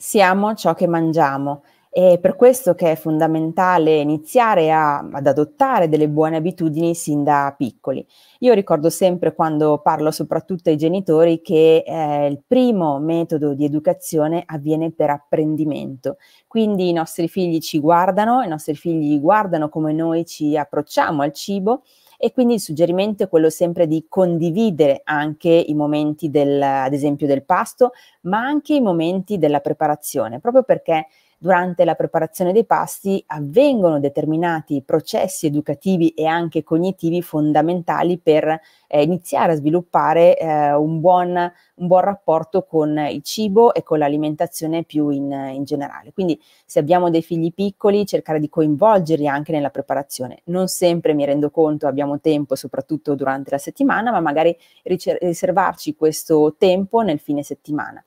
siamo ciò che mangiamo. È per questo che è fondamentale iniziare a, ad adottare delle buone abitudini sin da piccoli. Io ricordo sempre quando parlo soprattutto ai genitori che eh, il primo metodo di educazione avviene per apprendimento. Quindi i nostri figli ci guardano, i nostri figli guardano come noi ci approcciamo al cibo e quindi il suggerimento è quello sempre di condividere anche i momenti del, ad esempio del pasto, ma anche i momenti della preparazione, proprio perché Durante la preparazione dei pasti avvengono determinati processi educativi e anche cognitivi fondamentali per eh, iniziare a sviluppare eh, un, buon, un, buon, rapporto con il cibo e con l'alimentazione più in, in generale. Quindi se abbiamo dei figli piccoli cercare di coinvolgerli anche nella preparazione. Non sempre mi rendo conto abbiamo tempo, soprattutto durante la settimana, ma magari riservarci questo tempo nel fine settimana.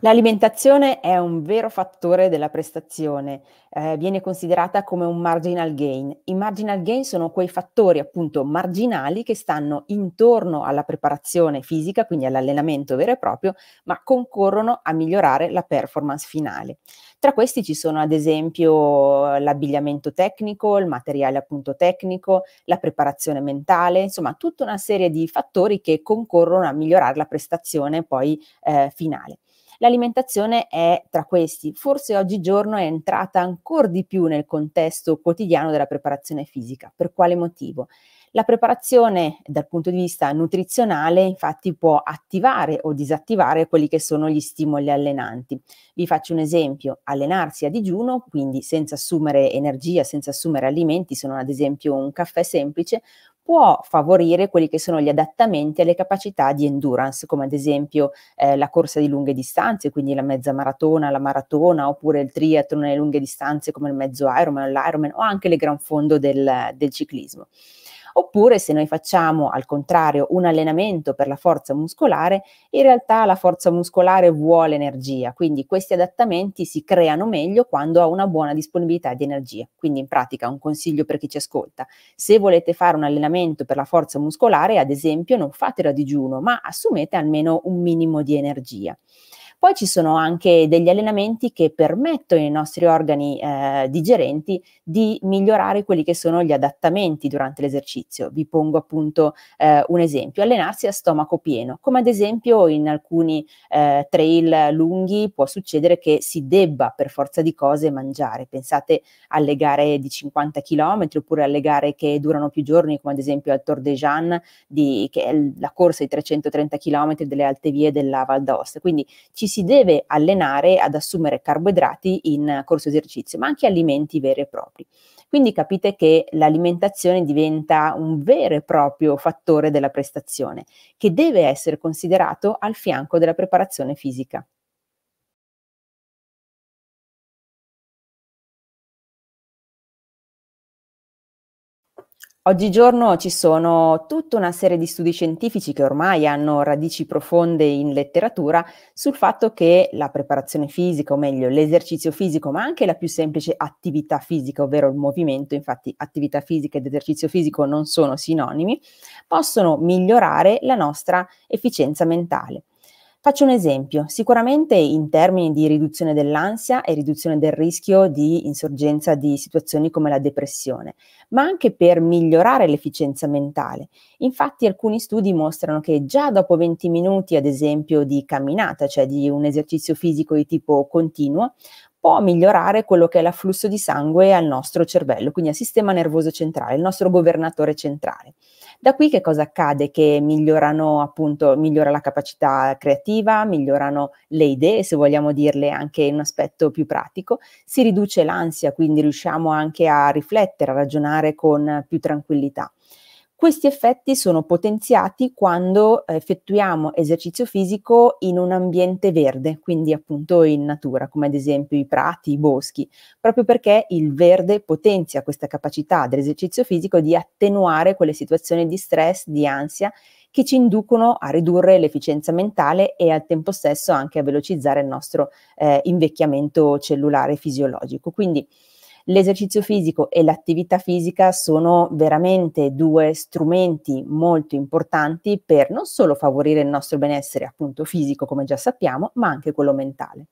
L'alimentazione è un vero fattore della prestazione, eh, viene considerata come un marginal gain. I marginal gain sono quei fattori appunto marginali che stanno intorno alla preparazione fisica, quindi all'allenamento vero e proprio, ma concorrono a migliorare la performance finale. Tra questi ci sono ad esempio l'abbigliamento tecnico, il materiale appunto tecnico, la preparazione mentale, insomma tutta una serie di fattori che concorrono a migliorare la prestazione poi eh, finale. L'alimentazione è tra questi, forse oggigiorno è entrata ancora di più nel contesto quotidiano della preparazione fisica. Per quale motivo? La preparazione dal punto di vista nutrizionale infatti può attivare o disattivare quelli che sono gli stimoli allenanti. Vi faccio un esempio, allenarsi a digiuno, quindi senza assumere energia, senza assumere alimenti, se non ad esempio un caffè semplice, può favorire quelli che sono gli adattamenti alle capacità di endurance, come ad esempio eh, la corsa di lunghe distanze, quindi la mezza maratona, la maratona, oppure il triathlon alle lunghe distanze come il mezzo Ironman, l'Ironman o anche le gran fondo del, del ciclismo. Oppure se noi facciamo al contrario un allenamento per la forza muscolare, in realtà la forza muscolare vuole energia, quindi questi adattamenti si creano meglio quando ha una buona disponibilità di energia. Quindi in pratica un consiglio per chi ci ascolta, se volete fare un allenamento per la forza muscolare, ad esempio, non fatelo a digiuno, ma assumete almeno un minimo di energia. Poi ci sono anche degli allenamenti che permettono ai nostri organi eh, digerenti di migliorare quelli che sono gli adattamenti durante l'esercizio. Vi pongo appunto eh, un esempio, allenarsi a stomaco pieno, come ad esempio in alcuni eh, trail lunghi può succedere che si debba per forza di cose mangiare. Pensate alle gare di 50 km oppure alle gare che durano più giorni, come ad esempio al Tour de Jeanne, di, che è la corsa di 330 km delle alte vie della Val d'Aosta. Quindi ci ci si deve allenare ad assumere carboidrati in corso esercizio, ma anche alimenti veri e propri. Quindi capite che l'alimentazione diventa un vero e proprio fattore della prestazione, che deve essere considerato al fianco della preparazione fisica. Oggigiorno ci sono tutta una serie di studi scientifici che ormai hanno radici profonde in letteratura sul fatto che la preparazione fisica, o meglio l'esercizio fisico, ma anche la più semplice attività fisica, ovvero il movimento, infatti attività fisica ed esercizio fisico non sono sinonimi, possono migliorare la nostra efficienza mentale. Faccio un esempio, sicuramente in termini di riduzione dell'ansia e riduzione del rischio di insorgenza di situazioni come la depressione, ma anche per migliorare l'efficienza mentale. Infatti alcuni studi mostrano che già dopo 20 minuti, ad esempio, di camminata, cioè di un esercizio fisico di tipo continuo, può migliorare quello che è l'afflusso di sangue al nostro cervello, quindi al sistema nervoso centrale, il nostro governatore centrale. Da qui che cosa accade? Che migliorano appunto, migliora la capacità creativa, migliorano le idee, se vogliamo dirle anche in un aspetto più pratico, si riduce l'ansia, quindi riusciamo anche a riflettere, a ragionare con più tranquillità. Questi effetti sono potenziati quando eh, effettuiamo esercizio fisico in un ambiente verde, quindi appunto in natura, come ad esempio i prati, i boschi, proprio perché il verde potenzia questa capacità dell'esercizio fisico di attenuare quelle situazioni di stress, di ansia che ci inducono a ridurre l'efficienza mentale e al tempo stesso anche a velocizzare il nostro eh, invecchiamento cellulare fisiologico. Quindi, L'esercizio fisico e l'attività fisica sono veramente due strumenti molto importanti per non solo favorire il nostro benessere appunto fisico, come già sappiamo, ma anche quello mentale.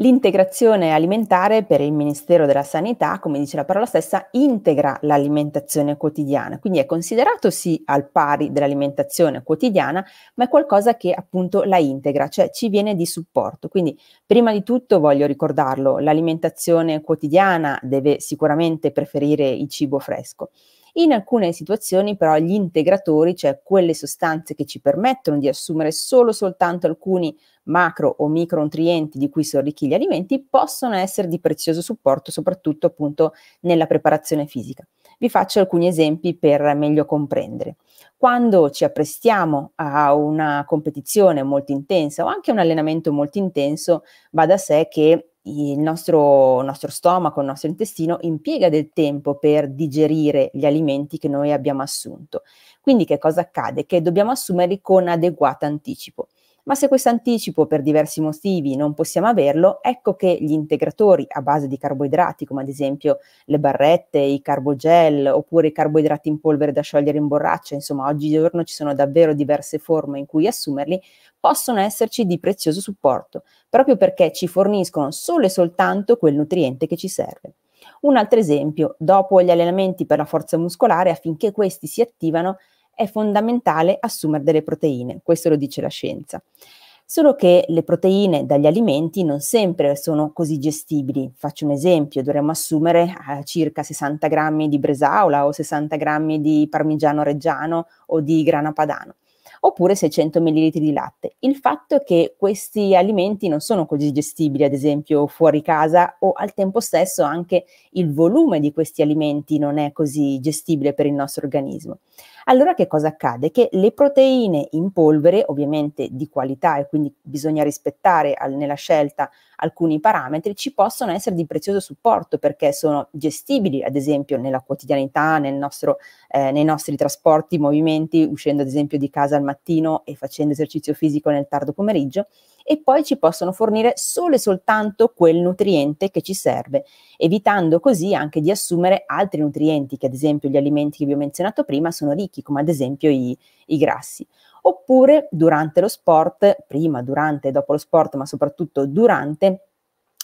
L'integrazione alimentare per il Ministero della Sanità, come dice la parola stessa, integra l'alimentazione quotidiana, quindi è considerato sì al pari dell'alimentazione quotidiana, ma è qualcosa che appunto la integra, cioè ci viene di supporto. Quindi prima di tutto voglio ricordarlo, l'alimentazione quotidiana deve sicuramente preferire il cibo fresco. In alcune situazioni però gli integratori, cioè quelle sostanze che ci permettono di assumere solo soltanto alcuni macro o micronutrienti di cui sono ricchi gli alimenti, possono essere di prezioso supporto soprattutto appunto nella preparazione fisica. Vi faccio alcuni esempi per meglio comprendere. Quando ci apprestiamo a una competizione molto intensa o anche un allenamento molto intenso, va da sé che il nostro, nostro, stomaco, il nostro intestino impiega del tempo per digerire gli alimenti che noi abbiamo assunto. Quindi che cosa accade? Che dobbiamo assumerli con adeguato anticipo ma se questo anticipo per diversi motivi non possiamo averlo, ecco che gli integratori a base di carboidrati, come ad esempio le barrette, i carbogel oppure i carboidrati in polvere da sciogliere in borraccia, insomma oggigiorno ci sono davvero diverse forme in cui assumerli, possono esserci di prezioso supporto, proprio perché ci forniscono solo e soltanto quel nutriente che ci serve. Un altro esempio, dopo gli allenamenti per la forza muscolare, affinché questi si attivano, è fondamentale assumere delle proteine, questo lo dice la scienza. Solo che le proteine dagli alimenti non sempre sono così gestibili. Faccio un esempio, dovremmo assumere eh, circa 60 grammi di bresaola o 60 grammi di parmigiano reggiano o di grana padano oppure 600 ml di latte. Il fatto è che questi alimenti non sono così gestibili, ad esempio fuori casa, o al tempo stesso anche il volume di questi alimenti non è così gestibile per il nostro organismo. Allora che cosa accade? Che le proteine in polvere, ovviamente di qualità e quindi bisogna rispettare al, nella scelta alcuni parametri, ci possono essere di prezioso supporto perché sono gestibili, ad esempio, nella quotidianità, nel nostro, eh, nei nostri trasporti, movimenti, uscendo ad esempio di casa al mattino e facendo esercizio fisico nel tardo pomeriggio e poi ci possono fornire solo e soltanto quel nutriente che ci serve, evitando così anche di assumere altri nutrienti, che ad esempio gli alimenti che vi ho menzionato prima sono ricchi, come ad esempio i, i grassi oppure durante lo sport, prima, durante e dopo lo sport, ma soprattutto durante,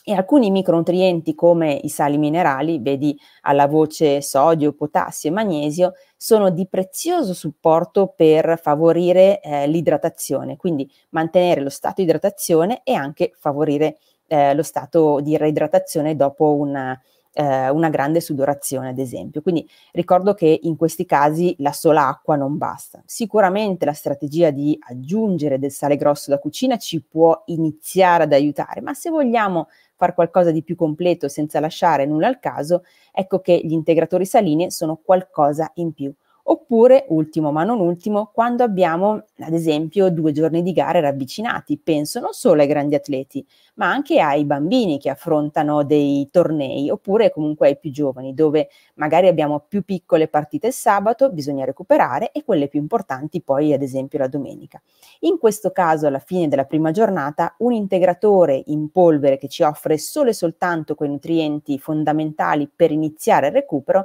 e alcuni micronutrienti come i sali minerali, vedi alla voce sodio, potassio e magnesio, sono di prezioso supporto per favorire eh, l'idratazione, quindi mantenere lo stato di idratazione e anche favorire eh, lo stato di reidratazione dopo una, eh, una grande sudorazione, ad esempio. Quindi ricordo che in questi casi la sola acqua non basta. Sicuramente la strategia di aggiungere del sale grosso da cucina ci può iniziare ad aiutare, ma se vogliamo far qualcosa di più completo senza lasciare nulla al caso, ecco che gli integratori salini sono qualcosa in più. Oppure, ultimo ma non ultimo, quando abbiamo ad esempio due giorni di gare ravvicinati, penso non solo ai grandi atleti, ma anche ai bambini che affrontano dei tornei, oppure comunque ai più giovani, dove magari abbiamo più piccole partite il sabato, bisogna recuperare e quelle più importanti poi ad esempio la domenica. In questo caso, alla fine della prima giornata, un integratore in polvere che ci offre solo e soltanto quei nutrienti fondamentali per iniziare il recupero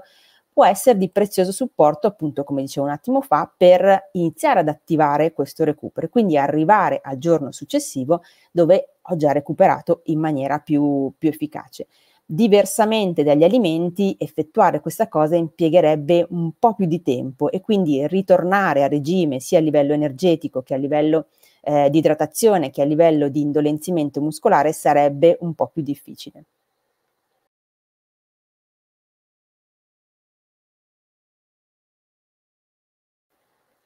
può essere di prezioso supporto, appunto, come dicevo un attimo fa, per iniziare ad attivare questo recupero, quindi arrivare al giorno successivo dove ho già recuperato in maniera più, più efficace. Diversamente dagli alimenti, effettuare questa cosa impiegherebbe un po' più di tempo e quindi ritornare a regime sia a livello energetico che a livello eh, di idratazione che a livello di indolenzimento muscolare sarebbe un po' più difficile.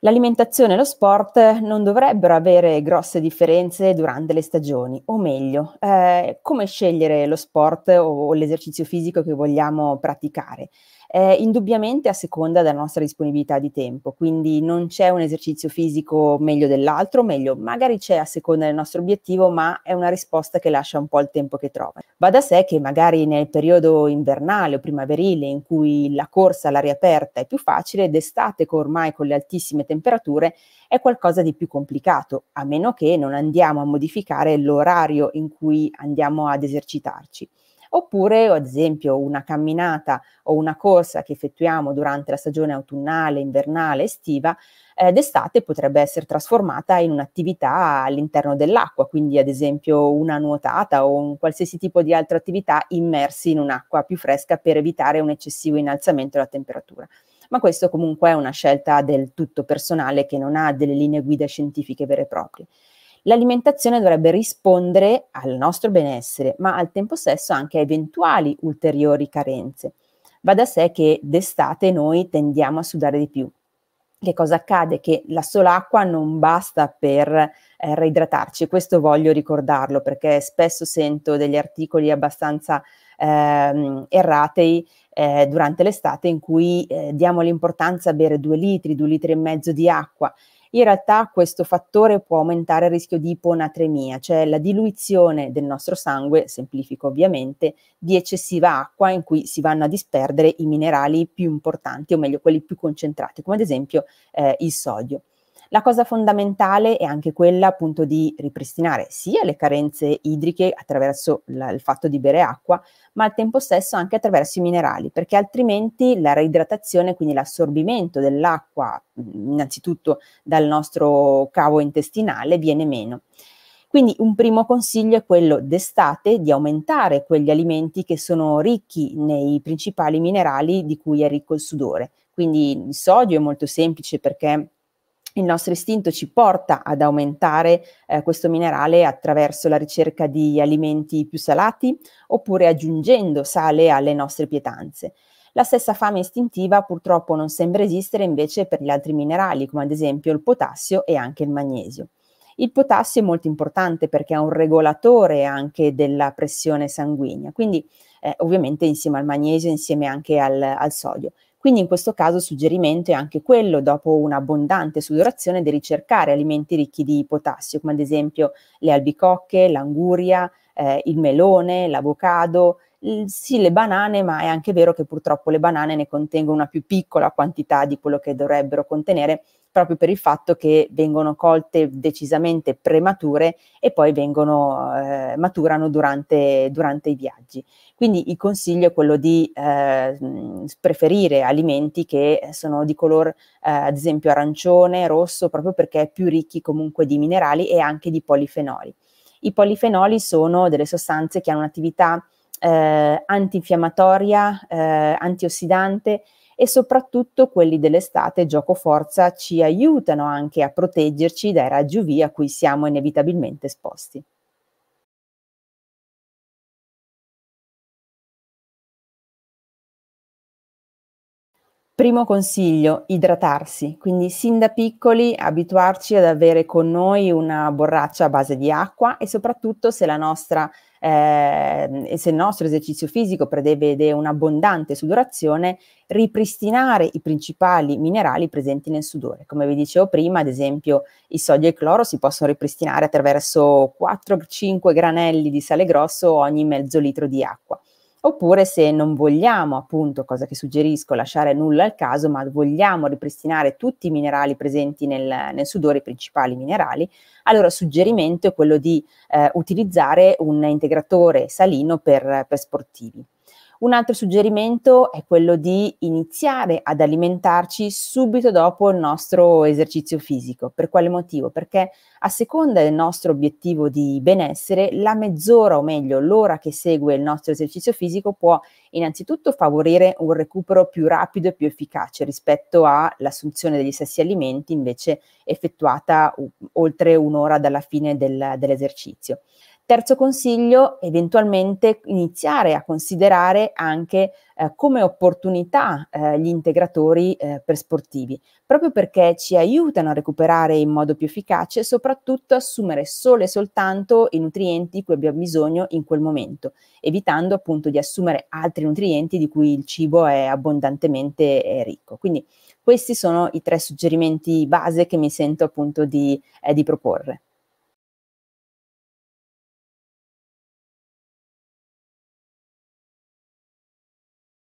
L'alimentazione e lo sport non dovrebbero avere grosse differenze durante le stagioni, o meglio, eh, come scegliere lo sport o, o l'esercizio fisico che vogliamo praticare? eh, indubbiamente a seconda della nostra disponibilità di tempo, quindi non c'è un esercizio fisico meglio dell'altro, meglio magari c'è a seconda del nostro obiettivo, ma è una risposta che lascia un po' il tempo che trova. Va da sé che magari nel periodo invernale o primaverile in cui la corsa all'aria aperta è più facile, d'estate ormai con le altissime temperature è qualcosa di più complicato, a meno che non andiamo a modificare l'orario in cui andiamo ad esercitarci oppure ad esempio una camminata o una corsa che effettuiamo durante la stagione autunnale, invernale, estiva, eh, d'estate potrebbe essere trasformata in un'attività all'interno dell'acqua, quindi ad esempio una nuotata o un qualsiasi tipo di altra attività immersi in un'acqua più fresca per evitare un eccessivo innalzamento della temperatura ma questo comunque è una scelta del tutto personale che non ha delle linee guida scientifiche vere e proprie. L'alimentazione dovrebbe rispondere al nostro benessere, ma al tempo stesso anche a eventuali ulteriori carenze. Va da sé che d'estate noi tendiamo a sudare di più. Che cosa accade? Che la sola acqua non basta per eh, reidratarci, questo voglio ricordarlo perché spesso sento degli articoli abbastanza eh, erratei eh, durante l'estate in cui eh, diamo l'importanza a bere due litri, due litri e mezzo di acqua in realtà questo fattore può aumentare il rischio di iponatremia, cioè la diluizione del nostro sangue, semplifico ovviamente, di eccessiva acqua in cui si vanno a disperdere i minerali più importanti, o meglio quelli più concentrati, come ad esempio eh, il sodio. La cosa fondamentale è anche quella appunto di ripristinare sia le carenze idriche attraverso la, il fatto di bere acqua, ma al tempo stesso anche attraverso i minerali, perché altrimenti la reidratazione, quindi l'assorbimento dell'acqua innanzitutto dal nostro cavo intestinale viene meno. Quindi un primo consiglio è quello d'estate di aumentare quegli alimenti che sono ricchi nei principali minerali di cui è ricco il sudore. Quindi il sodio è molto semplice perché il nostro istinto ci porta ad aumentare eh, questo minerale attraverso la ricerca di alimenti più salati oppure aggiungendo sale alle nostre pietanze. La stessa fame istintiva purtroppo non sembra esistere invece per gli altri minerali, come ad esempio il potassio e anche il magnesio. Il potassio è molto importante perché è un regolatore anche della pressione sanguigna, quindi eh, ovviamente insieme al magnesio, insieme anche al, al sodio. Quindi in questo caso il suggerimento è anche quello, dopo un'abbondante sudorazione, di ricercare alimenti ricchi di potassio, come ad esempio le albicocche, l'anguria, eh, il melone, l'avocado, sì le banane, ma è anche vero che purtroppo le banane ne contengono una più piccola quantità di quello che dovrebbero contenere, proprio per il fatto che vengono colte decisamente premature e poi vengono, eh, maturano durante, durante, i viaggi. Quindi il consiglio è quello di eh, preferire alimenti che sono di color, eh, ad esempio, arancione, rosso, proprio perché è più ricchi comunque di minerali e anche di polifenoli. I polifenoli sono delle sostanze che hanno un'attività eh, antinfiammatoria, eh, antiossidante e soprattutto quelli dell'estate, gioco forza, ci aiutano anche a proteggerci dai raggi UV a cui siamo inevitabilmente esposti. Primo consiglio, idratarsi, quindi sin da piccoli abituarci ad avere con noi una borraccia a base di acqua e soprattutto se la nostra eh, e se il nostro esercizio fisico prevede un'abbondante sudorazione, ripristinare i principali minerali presenti nel sudore. Come vi dicevo prima, ad esempio, il sodio e il cloro si possono ripristinare attraverso 4-5 granelli di sale grosso ogni mezzo litro di acqua oppure se non vogliamo, appunto, cosa che suggerisco, lasciare nulla al caso, ma vogliamo ripristinare tutti i minerali presenti nel, nel sudore, i principali minerali, allora il suggerimento è quello di eh, utilizzare un integratore salino per, per sportivi. Un altro suggerimento è quello di iniziare ad alimentarci subito dopo il nostro esercizio fisico. Per quale motivo? Perché a seconda del nostro obiettivo di benessere, la mezz'ora o meglio l'ora che segue il nostro esercizio fisico può innanzitutto favorire un recupero più rapido e più efficace rispetto all'assunzione degli stessi alimenti invece effettuata oltre un'ora dalla fine del, dell'esercizio. Terzo consiglio, eventualmente iniziare a considerare anche eh, come opportunità eh, gli integratori eh, per sportivi, proprio perché ci aiutano a recuperare in modo più efficace e soprattutto assumere solo e soltanto i nutrienti di cui abbiamo bisogno in quel momento, evitando appunto di assumere altri nutrienti di cui il cibo è abbondantemente ricco. Quindi questi sono i tre suggerimenti base che mi sento appunto di, eh, di proporre.